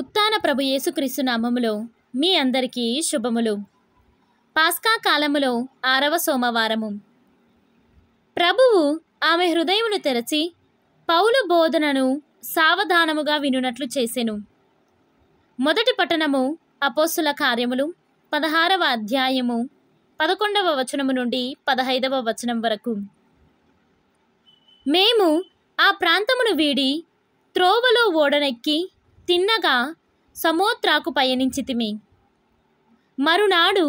ఉత్తాన ప్రభు యేసుక్రీస్తు నామములో మీ అందరికీ శుభములు పాస్కా కాలములో ఆరవ సోమవారము ప్రభువు ఆమె హృదయమును తెరచి పౌలు బోధనను సావధానముగా వినునట్లు చేసెను మొదటి పట్టణము అపోస్సుల కార్యములు పదహారవ అధ్యాయము పదకొండవ వచనము నుండి పదహైదవ వచనం వరకు మేము ఆ ప్రాంతమును వీడి త్రోవలో ఓడనెక్కి తిన్నగా సమోత్రాకు పయనించితిమి మరునాడు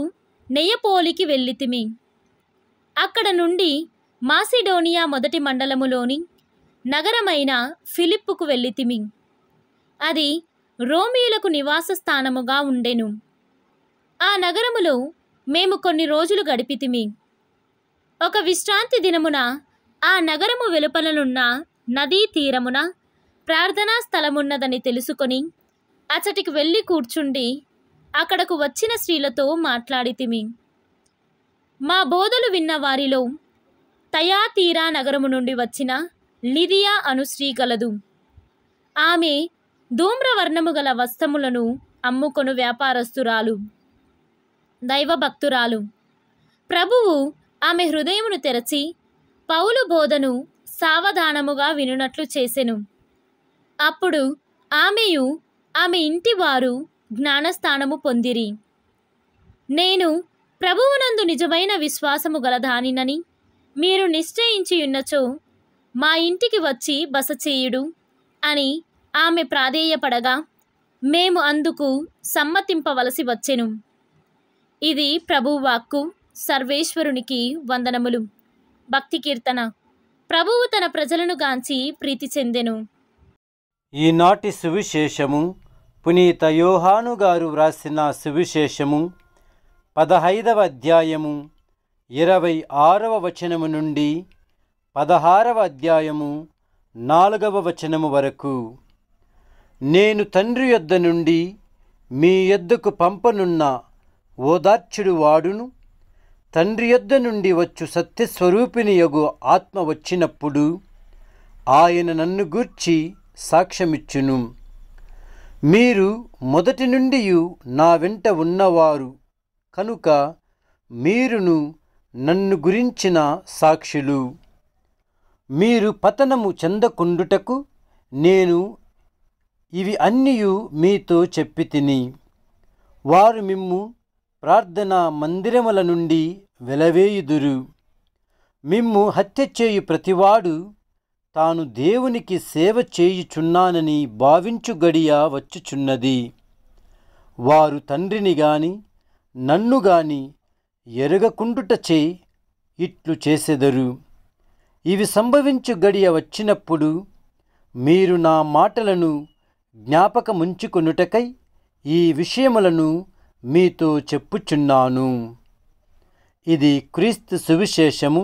నెయ్యపోలికి వెళ్ళితిమి అక్కడ నుండి మాసిడోనియా మొదటి మండలములోని నగరమైన ఫిలిప్పుకు వెళ్ళితిమి అది రోమియులకు నివాస స్థానముగా ఉండెను ఆ నగరములో మేము కొన్ని రోజులు గడిపితిమి ఒక విశ్రాంతి దినమున ఆ నగరము వెలుపలనున్న నదీ తీరమున ప్రార్థనా స్థలమున్నదని తెలుసుకొని అచటికి వెళ్ళి కూర్చుండి అక్కడకు వచ్చిన స్త్రీలతో మాట్లాడితిమి మా బోధలు విన్న వారిలో తయాతీరా నగరము నుండి వచ్చిన లిదియా అను స్త్రీ గలదు ఆమె ధూమ్రవర్ణము గల వస్త్రములను అమ్ముకొను వ్యాపారస్తురాలు దైవభక్తురాలు ప్రభువు ఆమె హృదయమును తెరచి పౌలు బోధను సావధానముగా వినునట్లు చేసెను అప్పుడు ఆమెయు ఆమె ఇంటి వారు జ్ఞానస్థానము పొందిరి నేను ప్రభువునందు నిజమైన విశ్వాసము గలదానినని మీరు నిశ్చయించియున్నచో మా ఇంటికి వచ్చి బస చేయుడు అని ఆమె ప్రాధేయపడగా మేము అందుకు సమ్మతింపవలసి వచ్చెను ఇది ప్రభువాక్కు సర్వేశ్వరునికి వందనములు భక్తి కీర్తన ప్రభువు తన ప్రజలను గాంచి ప్రీతి చెందెను ఈనాటి సువిశేషము పునీత యోహాను గారు వ్రాసిన సువిశేషము పదహైదవ అధ్యాయము ఇరవై ఆరవ వచనము నుండి పదహారవ అధ్యాయము నాలుగవ వచనము వరకు నేను తండ్రి యొద్ద నుండి మీ యొద్దకు పంపనున్న ఓదార్చుడు వాడును తండ్రి యొద్ద నుండి వచ్చు సత్యస్వరూపిణి యగు ఆత్మ వచ్చినప్పుడు ఆయన నన్ను గూర్చి సాక్ష్యమిచ్చును మీరు మొదటి నుండి నా వెంట ఉన్నవారు కనుక మీరును నన్ను గురించిన సాక్షులు మీరు పతనము చెందకుండుటకు నేను ఇవి అన్నీ మీతో చెప్పి తిని వారు మిమ్ము ప్రార్థనా మందిరముల నుండి వెలవేయుదురు మిమ్ము హత్య చేయు ప్రతివాడు తాను దేవునికి సేవ చేయుచున్నానని భావించు గడియా వచ్చుచున్నది వారు తండ్రిని గాని నన్ను గాని చే ఇట్లు చేసెదరు ఇవి సంభవించు గడియ వచ్చినప్పుడు మీరు నా మాటలను జ్ఞాపకముంచుకునుటకై ఈ విషయములను మీతో చెప్పుచున్నాను ఇది క్రీస్తు సువిశేషము